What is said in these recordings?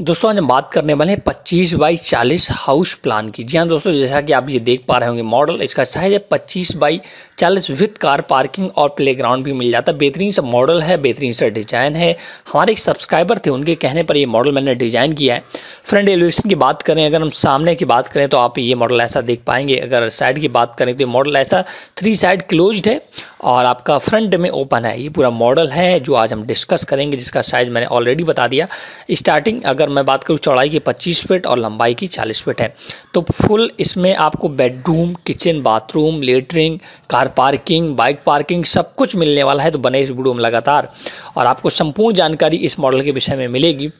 दोस्तों आज हम बात करने वाले हैं पच्चीस बाई चालीस हाउस प्लान की जी हाँ दोस्तों जैसा कि आप ये देख पा रहे होंगे मॉडल इसका साइज है पच्चीस बाई चालीस विथ कार पार्किंग और प्लेग्राउंड भी मिल जाता है बेहतरीन सा मॉडल है बेहतरीन सा डिज़ाइन है हमारे एक सब्सक्राइबर थे उनके कहने पर ये मॉडल मैंने डिज़ाइन किया है फ्रंट एलिवेशन की बात करें अगर हम सामने की बात करें तो आप ये मॉडल ऐसा देख पाएंगे अगर साइड की बात करें तो ये मॉडल ऐसा थ्री साइड क्लोज है और आपका फ्रंट में ओपन है ये पूरा मॉडल है जो आज हम डिस्कस करेंगे जिसका साइज़ मैंने ऑलरेडी बता दिया स्टार्टिंग अगर अगर मैं बात करूँ चौड़ाई की पच्चीस फिट और लंबाई की चालीस फिट है तो फुल इसमें आपको बेडरूम किचन बाथरूम लेटरिंग कार पार्किंग बाइक पार्किंग सब कुछ मिलने वाला है तो बने इस वीडियो में लगातार और आपको संपूर्ण जानकारी इस मॉडल के विषय में मिलेगी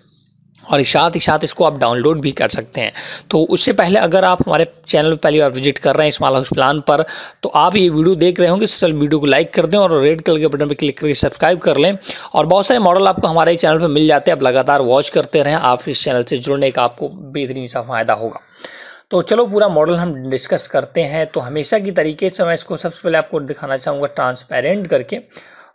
और साथ ही साथ इसको आप डाउनलोड भी कर सकते हैं तो उससे पहले अगर आप हमारे चैनल पर पहली बार विजिट कर रहे हैं स्मॉल हाउस प्लान पर तो आप ये वीडियो देख रहे होंगे सोशल वीडियो को लाइक कर दें और रेड कलर के बटन पर क्लिक करके सब्सक्राइब कर लें और बहुत सारे मॉडल आपको हमारे चैनल पर मिल जाते हैं आप लगातार वॉच करते रहें आप इस चैनल से जुड़ने का आपको बेहतरीन सा फ़ायदा होगा तो चलो पूरा मॉडल हम डिस्कस करते हैं तो हमेशा की तरीके से मैं इसको सबसे पहले आपको दिखाना चाहूँगा ट्रांसपेरेंट करके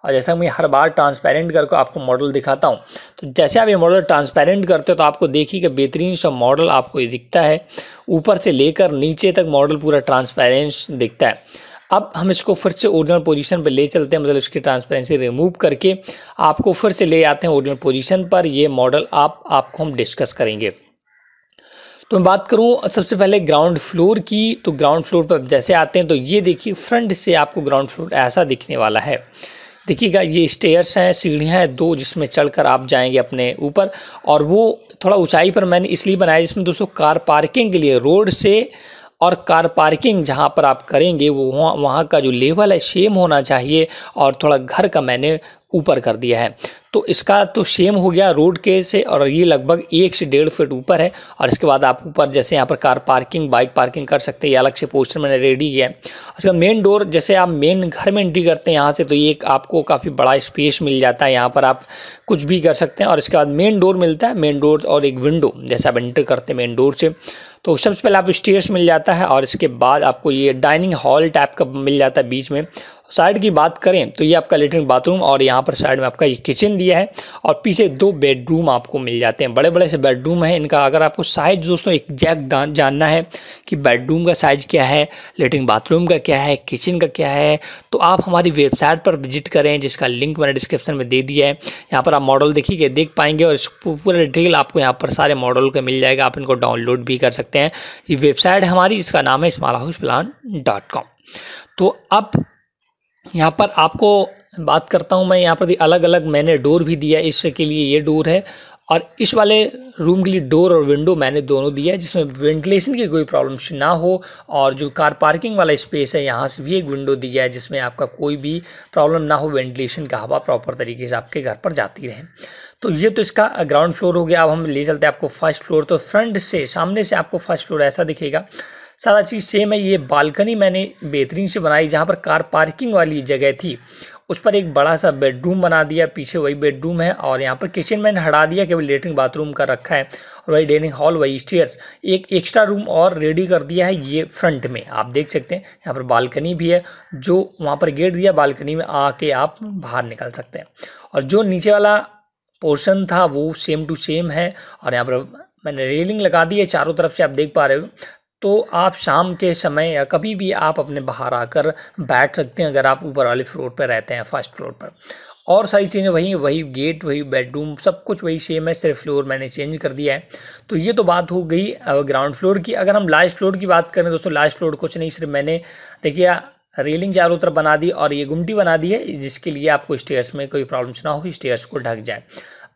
और जैसा मैं हर बार ट्रांसपेरेंट करके आपको मॉडल दिखाता हूँ तो जैसे आप ये मॉडल ट्रांसपेरेंट करते हो तो आपको देखिए कि बेहतरीन सा मॉडल आपको ये दिखता है ऊपर से लेकर नीचे तक मॉडल पूरा ट्रांसपेरेंट दिखता है अब हम इसको फिर से ओरिजिनल पोजीशन पर ले चलते हैं मतलब इसकी ट्रांसपेरेंसी रिमूव करके आपको फिर से ले आते हैं ओरिजिनल पोजीशन पर ये मॉडल आप आपको हम डिस्कस करेंगे तो मैं बात करूं सबसे पहले ग्राउंड फ्लोर की तो ग्राउंड फ्लोर पर जैसे आते हैं तो ये देखिए फ्रंट से आपको ग्राउंड फ्लोर ऐसा दिखने वाला है देखिएगा ये स्टेयर्स हैं सीढ़ियाँ हैं दो जिसमें चढ़कर आप जाएंगे अपने ऊपर और वो थोड़ा ऊंचाई पर मैंने इसलिए बनाया जिसमें दोस्तों कार पार्किंग के लिए रोड से और कार पार्किंग जहाँ पर आप करेंगे वो वहाँ वहाँ का जो लेवल है सेम होना चाहिए और थोड़ा घर का मैंने ऊपर कर दिया है तो इसका तो सेम हो गया रोड के से और ये लगभग एक से डेढ़ फीट ऊपर है और इसके बाद आप ऊपर जैसे यहाँ पर कार पार्किंग बाइक पार्किंग कर सकते हैं ये अलग से पोस्टर मैंने रेडी किया है उसके बाद मेन डोर जैसे आप मेन घर में एंट्री करते हैं यहाँ से तो ये आपको काफ़ी बड़ा स्पेस मिल जाता है यहाँ पर आप कुछ भी कर सकते हैं और इसके बाद मेन डोर मिलता है मेन डोर और एक विंडो जैसे आप एंट्री करते हैं मेन डोर से तो सबसे पहले आप स्टेयर्स मिल जाता है और इसके बाद आपको ये डाइनिंग हॉल टाइप का मिल जाता है बीच में साइड की बात करें तो ये आपका लेटरिन बाथरूम और यहाँ पर साइड में आपका ये किचन दिया है और पीछे दो बेडरूम आपको मिल जाते हैं बड़े बड़े से बेडरूम हैं इनका अगर आपको साइज दोस्तों एग्जैक्ट जानना है कि बेडरूम का साइज क्या है लेटरिन बाथरूम का क्या है किचन का क्या है तो आप हमारी वेबसाइट पर विजिट करें जिसका लिंक मैंने डिस्क्रिप्शन में दे दिया है यहाँ पर आप मॉडल देखिए देख पाएंगे और पूरा डिटेल आपको यहाँ पर सारे मॉडल का मिल जाएगा आप इनको डाउनलोड भी कर सकते हैं ये वेबसाइट हमारी इसका नाम है small house plan dot com तो अब यहाँ पर आपको बात करता हूँ मैं यहाँ पर भी अलग अलग मैंने डोर भी दिया इसके लिए ये डोर है और इस वाले रूम के लिए डोर और विंडो मैंने दोनों दिया है जिसमें वेंटिलेशन की कोई प्रॉब्लम ना हो और जो कार पार्किंग वाला स्पेस है यहाँ से भी एक विंडो दिया है जिसमें आपका कोई भी प्रॉब्लम ना हो वेंटिलेशन का हवा प्रॉपर तरीके से आपके घर पर जाती रहे तो ये तो इसका ग्राउंड फ्लोर हो गया अब हम ले चलते हैं आपको फर्स्ट फ्लोर तो फ्रंट से सामने से आपको फर्स्ट फ्लोर ऐसा दिखेगा सारा चीज़ सेम है ये बालकनी मैंने बेहतरीन से बनाई जहाँ पर कार पार्किंग वाली जगह थी उस पर एक बड़ा सा बेडरूम बना दिया पीछे वही बेडरूम है और यहाँ पर किचन मैंने हटा दिया केवल लेटरिन बाथरूम का रखा है और वही डाइनिंग हॉल वही स्टेयर्स एक एक्स्ट्रा रूम और रेडी कर दिया है ये फ्रंट में आप देख सकते हैं यहाँ पर बालकनी भी है जो वहाँ पर गेट दिया बालकनी में आके आप बाहर निकल सकते हैं और जो नीचे वाला पोर्शन था वो सेम टू सेम है और यहाँ पर मैंने रेलिंग लगा दी है चारों तरफ से आप देख पा रहे हो तो आप शाम के समय या कभी भी आप अपने बाहर आकर बैठ सकते हैं अगर आप ऊपर वाले फ्लोर पर रहते हैं फर्स्ट फ्लोर पर और सारी चीज़ें वही वही गेट वही बेडरूम सब कुछ वही सेम है सिर्फ फ्लोर मैंने चेंज कर दिया है तो ये तो बात हो गई ग्राउंड फ्लोर की अगर हम लास्ट फ्लोर की बात करें दोस्तों लास्ट फ्लोर कुछ नहीं सिर्फ मैंने देखिए रेलिंग चारों तरफ बना दी और ये गुमटी बना दी है जिसके लिए आपको स्टेयर्स में कोई प्रॉब्लम्स ना हो स्टेयर्स को ढक जाए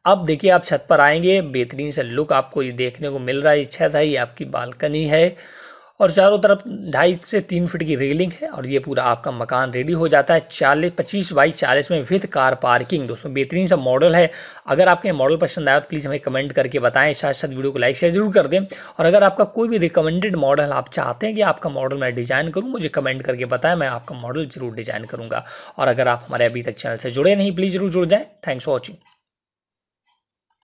अब देखिए आप छत पर आएंगे बेहतरीन सा लुक आपको ये देखने को मिल रहा है छत है ये आपकी बालकनी है और चारों तरफ ढाई से तीन फीट की रेलिंग है और ये पूरा आपका मकान रेडी हो जाता है चालीस पच्चीस बाई चालीस में विथ कार पार्किंग दोस्तों बेहतरीन सा मॉडल है अगर आपके मॉडल पसंद आया तो प्लीज़ हमें कमेंट करके बताएं साथ साथ वीडियो को लाइक शेयर जरूर कर दें और अगर आपका कोई भी रिकमेंडेड मॉडल आप चाहते हैं कि आपका मॉडल मैं डिज़ाइन करूँ मुझे कमेंट करके बताएं मैं आपका मॉडल जरूर डिज़ाइन करूँगा और अगर आप हमारे अभी तक चैनल से जुड़े नहीं प्लीज़ जरूर जुड़ जाएँ थैंक्स फॉर वॉचिंग